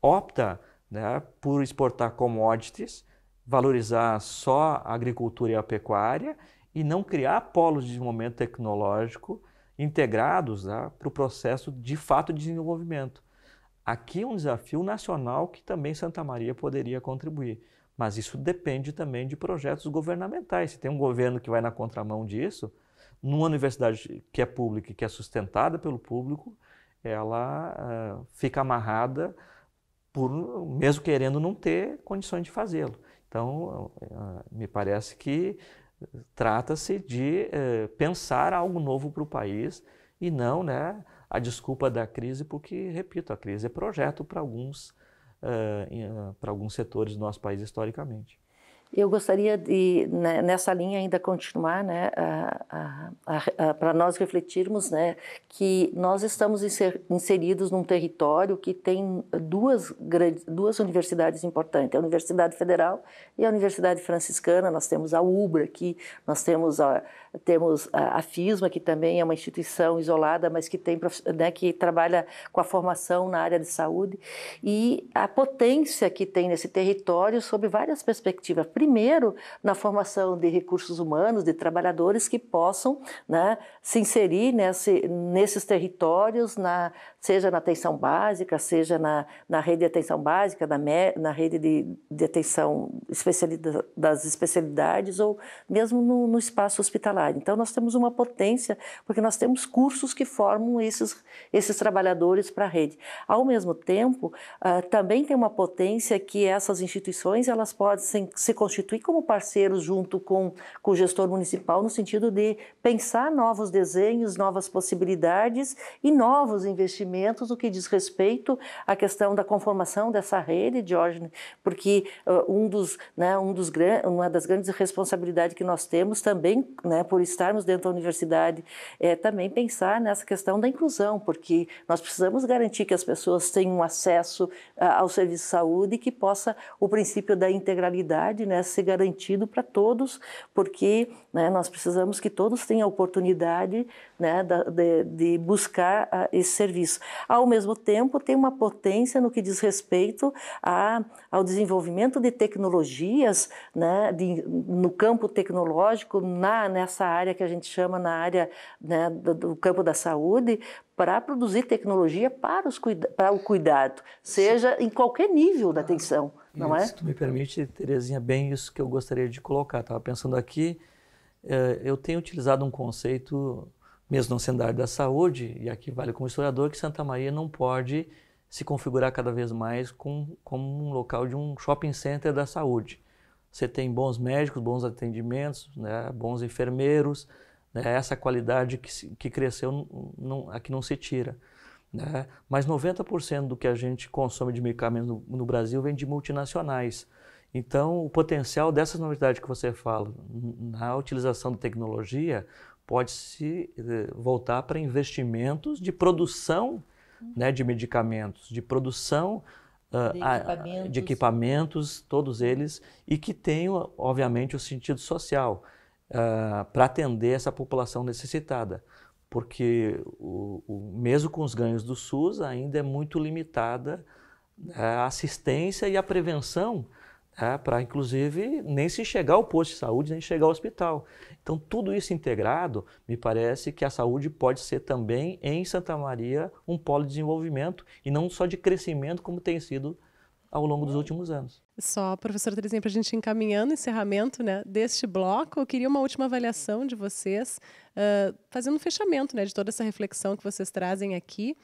Speaker 5: opta né, por exportar commodities, valorizar só a agricultura e a pecuária e não criar polos de desenvolvimento tecnológico integrados né, para o processo de fato de desenvolvimento. Aqui um desafio nacional que também Santa Maria poderia contribuir. Mas isso depende também de projetos governamentais. Se tem um governo que vai na contramão disso, numa universidade que é pública e que é sustentada pelo público, ela uh, fica amarrada por mesmo querendo não ter condições de fazê-lo. Então, uh, me parece que trata-se de uh, pensar algo novo para o país e não, né, a desculpa da crise, porque repito, a crise é projeto para alguns uh, eh, ah, para alguns setores do nosso país historicamente.
Speaker 8: Eu gostaria de, né, nessa linha, ainda continuar, né, para nós refletirmos né, que nós estamos inseridos num território que tem duas, duas universidades importantes, a Universidade Federal e a Universidade Franciscana, nós temos a UBRA aqui, nós temos a, temos a, FISMA, que também é uma instituição isolada, mas que, tem, né, que trabalha com a formação na área de saúde, e a potência que tem nesse território sob várias perspectivas. Primeiro, na formação de recursos humanos, de trabalhadores que possam né, se inserir nesse, nesses territórios, na, seja na atenção básica, seja na, na rede de atenção básica, na, na rede de, de atenção especialidade, das especialidades, ou mesmo no, no espaço hospitalar trabalho. Então, nós temos uma potência, porque nós temos cursos que formam esses, esses trabalhadores para a rede. Ao mesmo tempo, uh, também tem uma potência que essas instituições elas podem se, se constituir como parceiros junto com, com o gestor municipal, no sentido de pensar novos desenhos, novas possibilidades e novos investimentos no que diz respeito à questão da conformação dessa rede, Jorge, porque uh, um dos, né, um dos, uma das grandes responsabilidades que nós temos também, né, por estarmos dentro da universidade, é, também pensar nessa questão da inclusão, porque nós precisamos garantir que as pessoas tenham acesso ah, ao serviço de saúde e que possa o princípio da integralidade né, ser garantido para todos, porque né, nós precisamos que todos tenham a oportunidade né, de, de, buscar ah, esse serviço. Ao mesmo tempo, tem uma potência no que diz respeito a, ao desenvolvimento de tecnologias né, de, no campo tecnológico, na, nessa área que a gente chama na área né, do, do campo da saúde, para produzir tecnologia para, os, para o cuidado, seja Sim. em qualquer nível da atenção, ah, não isso, é? Se
Speaker 5: tu me permite, Terezinha, bem isso que eu gostaria de colocar. Estava pensando aqui, eh, eu tenho utilizado um conceito mesmo não sendo da área da saúde, e aqui vale como historiador, que Santa Maria não pode se configurar cada vez mais com, como um local de um shopping center da saúde. Você tem bons médicos, bons atendimentos, né, bons enfermeiros, né, essa qualidade que, que cresceu não, aqui não se tira. Né? Mas 90% do que a gente consome de medicamentos no, no Brasil vem de multinacionais. Então, o potencial dessas novidades que você fala na utilização da tecnologia pode-se eh, voltar para investimentos de produção uhum. né, de medicamentos, de produção ah, de equipamentos. de, equipamentos. todos eles, e que tenham, obviamente, o sentido social uh, para atender essa população necessitada. Porque, o, o, mesmo com os ganhos do SUS, ainda é muito limitada né, a assistência e a prevenção é, né, para inclusive nem se chegar ao posto de saúde, nem chegar ao hospital. Então, tudo isso integrado, me parece que a saúde pode ser também em Santa Maria um polo de desenvolvimento e não só de crescimento como tem sido ao longo dos últimos anos.
Speaker 6: Só, professora Terezinha, para a gente encaminhando o encerramento né, deste bloco, eu queria uma última avaliação de vocês, uh, fazendo um fechamento né, de toda essa reflexão que vocês trazem aqui,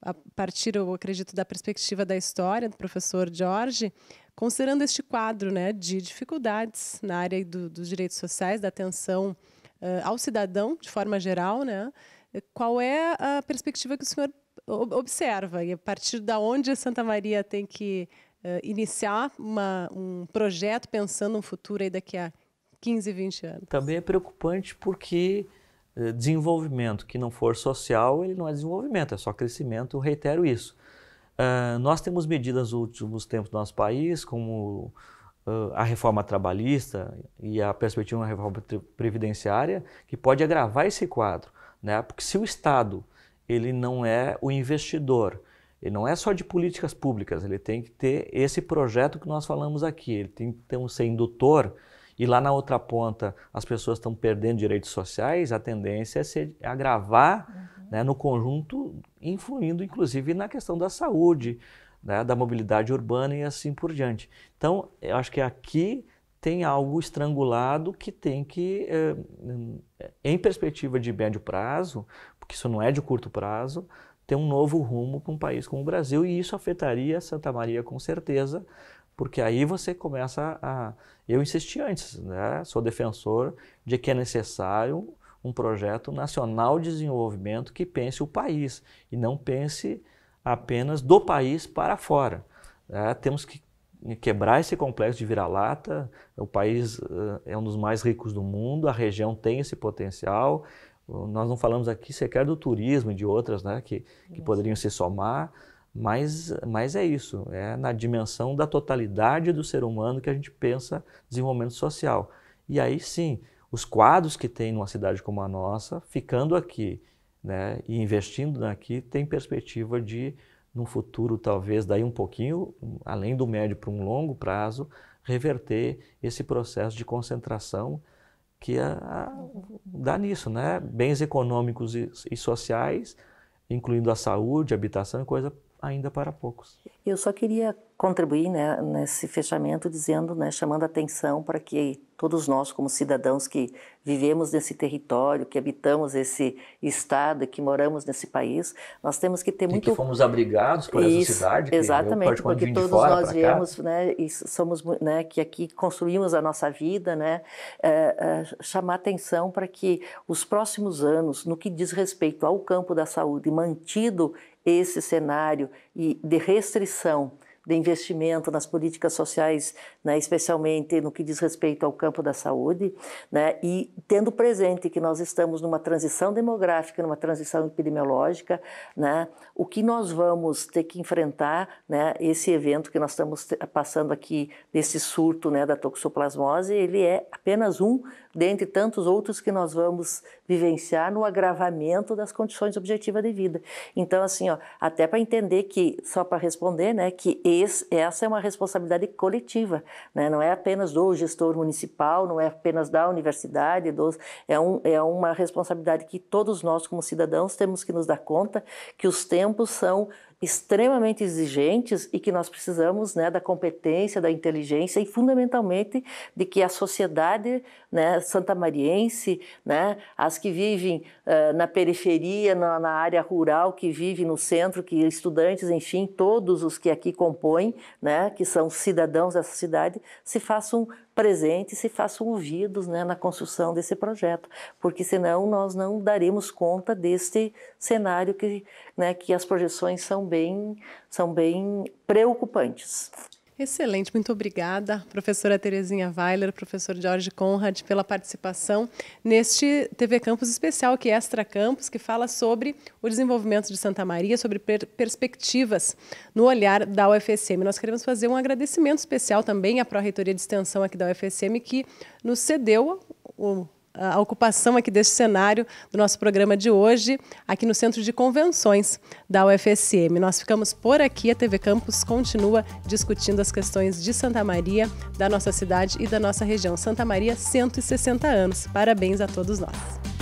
Speaker 6: a partir, eu acredito, da perspectiva da história do professor Jorge, Considerando este quadro né, de dificuldades na área do, dos direitos sociais, da atenção uh, ao cidadão, de forma geral, né, qual é a perspectiva que o senhor observa e a partir da onde a Santa Maria tem que uh, iniciar uma, um projeto pensando um futuro aí daqui a 15, 20 anos?
Speaker 5: Também é preocupante porque eh, desenvolvimento que não for social, ele não é desenvolvimento, é só crescimento, eu reitero isso. Ah, nós temos medidas nos últimos tempos do nosso país, como uh, a reforma trabalhista e a perspectiva da reforma previdenciária, que pode agravar esse quadro, né? Porque se o Estado ele não é o investidor, ele não é só de políticas públicas, ele tem que ter esse projeto que nós falamos aqui, ele tem que ter um, ser indutor e lá na outra ponta as pessoas estão perdendo direitos sociais, a tendência é, ser, é agravar uhum né, no conjunto, influindo inclusive na questão da saúde, né, da mobilidade urbana e assim por diante. Então, eu acho que aqui tem algo estrangulado que tem que, eh, em perspectiva de médio prazo, porque isso não é de curto prazo, ter um novo rumo para um país como o Brasil e isso afetaria Santa Maria com certeza, porque aí você começa a. Eu insisti antes, né? sou defensor de que é necessário um projeto nacional de desenvolvimento que pense o país e não pense apenas do país para fora. É, temos que quebrar esse complexo de vira-lata. O país uh, é um dos mais ricos do mundo, a região tem esse potencial. nós não falamos aqui sequer do turismo e de outras né, que, que poderiam se somar, mas, mas é isso, é na dimensão da totalidade do ser humano que a gente pensa desenvolvimento social. E aí sim, os quadros que tem numa cidade como a nossa, ficando aqui né, e investindo aqui, tem perspectiva de, no futuro, talvez daí um pouquinho, além do médio para um longo prazo, reverter esse processo de concentração que a, ah, a, ah, dá nisso, né? Bens econômicos e, e sociais, incluindo a saúde, habitação habitação, coisa ainda para poucos.
Speaker 8: Eu só queria contribuir né, nesse fechamento dizendo, né, chamando atenção para que todos nós, como cidadãos que vivemos nesse território, que habitamos esse estado, que moramos nesse país, nós temos que ter e muito... E que fomos abrigados por Isso, essa cidade. Exatamente, porque todos nós viemos, né, e somos, né, que aqui construímos a nossa vida, né, é, é, chamar atenção para que os próximos anos, no que diz respeito ao campo da saúde, mantido esse cenário e de restrição de investimento nas políticas sociais, né, especialmente no que diz respeito ao campo da saúde, né, e tendo presente que nós estamos numa transição demográfica, numa transição epidemiológica, né, o que nós vamos ter que enfrentar, né, esse evento que nós estamos passando aqui, desse surto né, da toxoplasmose, ele é apenas um dentre tantos outros que nós vamos vivenciar no agravamento das condições objetivas de vida. Então, assim, ó, até para entender que, só para responder, né, que esse, essa é uma responsabilidade coletiva, né? não é apenas do gestor municipal, não é apenas da universidade, dos, é, um, é uma responsabilidade que todos nós, como cidadãos, temos que nos dar conta que os tempos são extremamente exigentes e que nós precisamos né, da competência, da inteligência e, fundamentalmente, de que a sociedade né, santamariense, né, as que vivem uh, na periferia, na, na, área rural, que vivem no centro, que estudantes, enfim, todos os que aqui compõem, né, que são cidadãos dessa cidade, se façam presentes e façam ouvidos né, na construção desse projeto, porque senão nós não daremos conta deste cenário que, né, que as projeções são bem, são bem preocupantes.
Speaker 6: Excelente, muito obrigada, professora Terezinha Weiler, professor Jorge Conrad, pela participação neste TV Campus especial, que é Extra Campus, que fala sobre o desenvolvimento de Santa Maria, sobre per perspectivas no olhar da UFSM. Nós queremos fazer um agradecimento especial também à Pró-Reitoria de Extensão aqui da UFSM, que nos cedeu o a ocupação aqui deste cenário do nosso programa de hoje, aqui no Centro de Convenções da UFSM. Nós ficamos por aqui, a TV Campus continua discutindo as questões de Santa Maria, da nossa cidade e da nossa região. Santa Maria, 160 anos. Parabéns a todos nós.